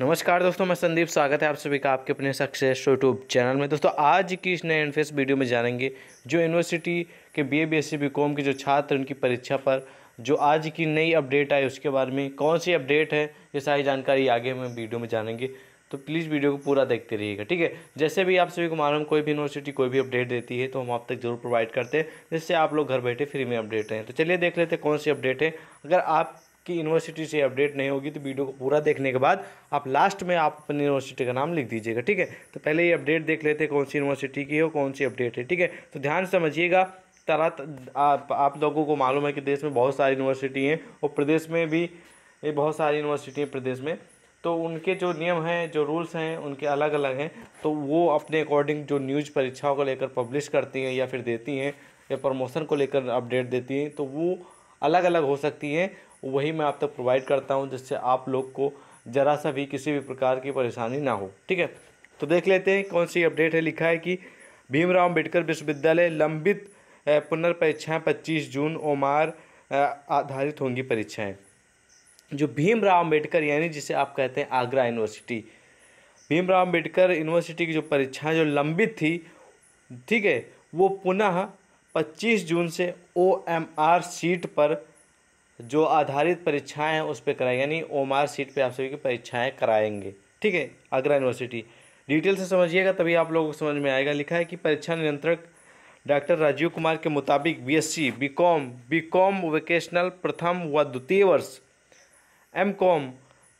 नमस्कार दोस्तों मैं संदीप स्वागत है आप सभी का आपके अपने सक्सेस यूट्यूब चैनल में दोस्तों आज की इस नए एनफेस वीडियो में जानेंगे जो यूनिवर्सिटी के सी बी कॉम के जो छात्र उनकी परीक्षा पर जो आज की नई अपडेट आई उसके बारे में कौन सी अपडेट है ये सारी जानकारी आगे हम वीडियो में जानेंगे तो प्लीज़ वीडियो को पूरा देखते रहिएगा ठीक है जैसे भी आप सभी को मालूम कोई भी यूनिवर्सिटी कोई भी अपडेट देती है तो हम आप तक जरूर प्रोवाइड करते हैं जिससे आप लोग घर बैठे फ्री में अपडेट हैं तो चलिए देख लेते हैं कौन सी अपडेट है अगर आप कि यूनिवर्सिटी से अपडेट नहीं होगी तो वीडियो को पूरा देखने के बाद आप लास्ट में आप अपनी यूनिवर्सिटी का नाम लिख दीजिएगा ठीक है तो पहले ये अपडेट देख लेते हैं कौन सी यूनिवर्सिटी की और कौन सी अपडेट है ठीक है तो ध्यान समझिएगा तरह आप, आप लोगों को मालूम है कि देश में बहुत सारी यूनिवर्सिटी हैं और प्रदेश में भी ये बहुत सारी यूनिवर्सिटी हैं प्रदेश में तो उनके जो नियम हैं जो रूल्स हैं उनके अलग अलग हैं तो वो अपने अकॉर्डिंग जो न्यूज़ परीक्षाओं को लेकर पब्लिश करती हैं या फिर देती हैं या प्रमोशन को लेकर अपडेट देती हैं तो वो अलग अलग हो सकती हैं वही मैं आप तक प्रोवाइड करता हूँ जिससे आप लोग को ज़रा सा भी किसी भी प्रकार की परेशानी ना हो ठीक है तो देख लेते हैं कौन सी अपडेट है लिखा है कि भीमराव अम्बेडकर विश्वविद्यालय लंबित पुनर्परीक्षाएँ पच्चीस जून ओमार आधारित होंगी परीक्षाएँ जो भीमराव अम्बेडकर यानी जिसे आप कहते हैं आगरा यूनिवर्सिटी भीमराव अम्बेडकर यूनिवर्सिटी की जो परीक्षाएँ जो लंबित थी ठीक है वो पुनः पच्चीस जून से ओ एम आर सीट पर जो आधारित परीक्षाएं हैं उस पर कराएंगे यानी ओ एम आर सीट पर आप सभी की परीक्षाएं कराएंगे ठीक है आगरा यूनिवर्सिटी डिटेल से समझिएगा तभी आप लोगों को समझ में आएगा लिखा है कि परीक्षा नियंत्रक डॉक्टर राजीव कुमार के मुताबिक बीएससी बीकॉम बीकॉम वोकेशनल प्रथम व द्वितीय वर्ष एमकॉम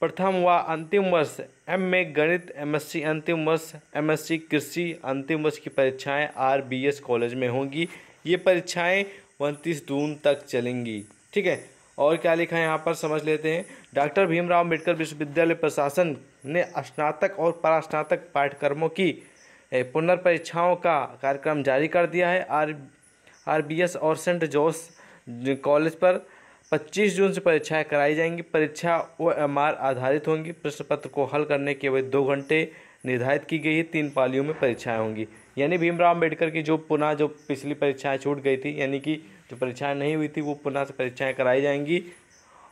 प्रथम व अंतिम वर्ष एम में गणित एमएससी अंतिम वर्ष एमएससी कृषि अंतिम वर्ष की परीक्षाएं आरबीएस कॉलेज में होंगी ये परीक्षाएं उनतीस जून तक चलेंगी ठीक है और क्या लिखा है यहाँ पर समझ लेते हैं डॉक्टर भीमराव अम्बेडकर विश्वविद्यालय प्रशासन ने स्नातक और परास्नातक पाठ्यक्रमों की पुनर्परीक्षाओं का कार्यक्रम जारी कर दिया है आर आरबीएस और सेंट जोस कॉलेज पर 25 जून से परीक्षाएं कराई जाएंगी परीक्षा ओ एम आधारित होंगी प्रश्न पत्र को हल करने के वे दो घंटे निर्धारित की गई है तीन पालियों में परीक्षाएं होंगी यानी भीमराव अम्बेडकर की जो पुनः जो पिछली परीक्षाएं छूट गई थी यानी कि जो परीक्षाएं नहीं हुई थी वो पुनः से परीक्षाएं कराई जाएंगी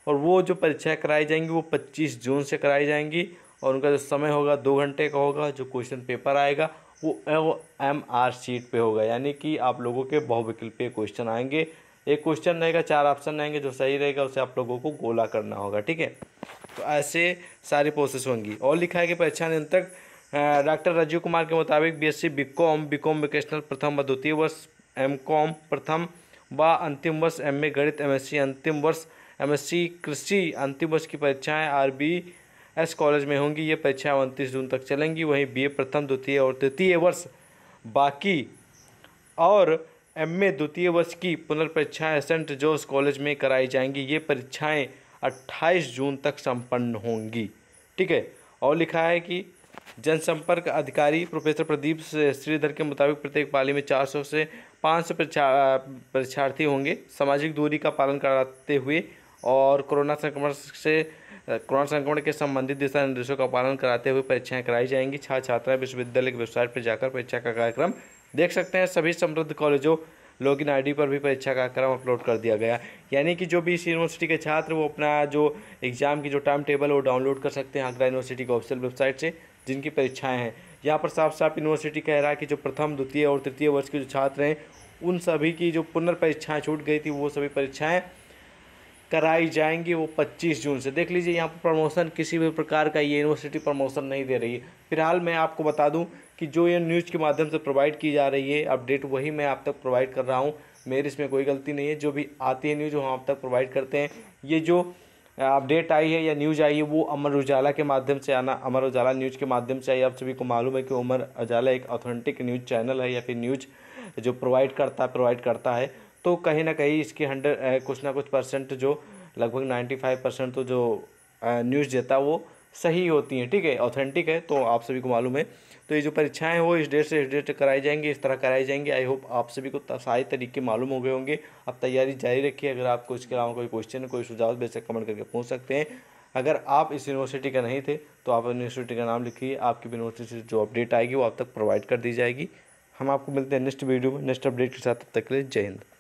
और वो जो परीक्षाएं कराई जाएंगी वो पच्चीस जून से कराई जाएंगी और उनका जो समय होगा दो घंटे का होगा जो क्वेश्चन पेपर आएगा वो एम आर सीट पे होगा यानी कि आप लोगों के बहुविकल्पीय क्वेश्चन आएंगे एक क्वेश्चन रहेगा चार ऑप्शन रहेंगे जो सही रहेगा उसे आप लोगों को गोला करना होगा ठीक है तो ऐसे सारी प्रोसेस होंगी और लिखा है कि परीक्षा नियंत्रक डॉक्टर राजीव कुमार के मुताबिक बीएससी बीकॉम बीकॉम वोकेशनल प्रथम व द्वितीय वर्ष एमकॉम प्रथम व अंतिम वर्ष एम ए गणित एमएससी अंतिम वर्ष एमएससी कृषि अंतिम वर्ष की परीक्षाएं बी एस कॉलेज में होंगी ये परीक्षाएं उनतीस जून तक चलेंगी वहीं बीए प्रथम द्वितीय और तृतीय वर्ष बाकी और एम ए द्वितीय वर्ष की पुनर्परीक्षाएँ सेंट जोस कॉलेज में कराई जाएंगी ये परीक्षाएँ अट्ठाईस जून तक सम्पन्न होंगी ठीक है और लिखा है कि जनसंपर्क अधिकारी प्रोफेसर प्रदीप श्रीधर के मुताबिक प्रत्येक पाली में 400 से 500 परीक्षार्थी होंगे सामाजिक दूरी का पालन कराते हुए और कोरोना संक्रमण से कोरोना संक्रमण के संबंधित दिशा निर्देशों का पालन कराते हुए परीक्षाएं कराई जाएंगी छात्र छात्राएं विश्वविद्यालय की वेबसाइट पर जाकर परीक्षा का कार्यक्रम देख सकते हैं सभी समृद्ध कॉलेजों लॉगिन आईडी पर भी परीक्षा का कार्यक्रम अपलोड कर दिया गया यानी कि जो भी इस यूनिवर्सिटी के छात्र वो अपना जो एग्ज़ाम की जो टाइम टेबल वो डाउनलोड कर सकते हैं आगरा यूनिवर्सिटी की ऑफिशियल वेबसाइट से जिनकी परीक्षाएँ हैं यहाँ पर साफ साफ यूनिवर्सिटी कह रहा है कि जो प्रथम द्वितीय और तृतीय वर्ष के जो छात्र हैं उन सभी की जो पुनर्परीक्षाएँ छूट गई थी वो सभी परीक्षाएँ कराई जाएंगी वो 25 जून से देख लीजिए यहाँ पर प्रमोशन किसी भी प्रकार का ये यूनिवर्सिटी प्रमोशन नहीं दे रही है फिलहाल मैं आपको बता दूँ कि जो ये न्यूज़ के माध्यम से प्रोवाइड की जा रही है अपडेट वही मैं आप तक प्रोवाइड कर रहा हूँ मेरी इसमें कोई गलती नहीं है जो भी आती है न्यूज़ हम आप तक प्रोवाइड करते हैं ये जो अपडेट आई है या न्यूज़ आई है वो अमर उजाला के माध्यम से आना अमर उजाला न्यूज़ के माध्यम से आई आप सभी को मालूम है कि अमर उजाला एक ऑथेंटिक न्यूज़ चैनल है या फिर न्यूज़ जो प्रोवाइड करता है प्रोवाइड करता है तो कहीं ना कहीं इसकी हंड्रेड कुछ ना कुछ परसेंट जो लगभग नाइन्टी फाइव परसेंट तो जो न्यूज़ देता है वो सही होती हैं ठीक है ऑथेंटिक है तो आप सभी को मालूम है तो ये जो परीक्षाएं वो इस डेट से इस डेट कराई जाएंगी इस तरह कराई जाएंगी आई होप आप सभी को सारे तरीके मालूम हो गए होंगे अब तैयारी जारी रखिए अगर आपको इसके अलावा कोई क्वेश्चन कोई सुझाव बेचक कमेंट करके पूछ सकते हैं अगर आप इस यूनिवर्सिटी का नहीं थे तो आप यूनिवर्सिटी का नाम लिखिए आपकी यूनिवर्सिटी से जो अपडेट आएगी वो आप तक प्रोवाइड कर दी जाएगी हम आपको मिलते हैं नेक्स्ट वीडियो में नेक्स्ट अपडेट के साथ तब तक के लिए जय हिंद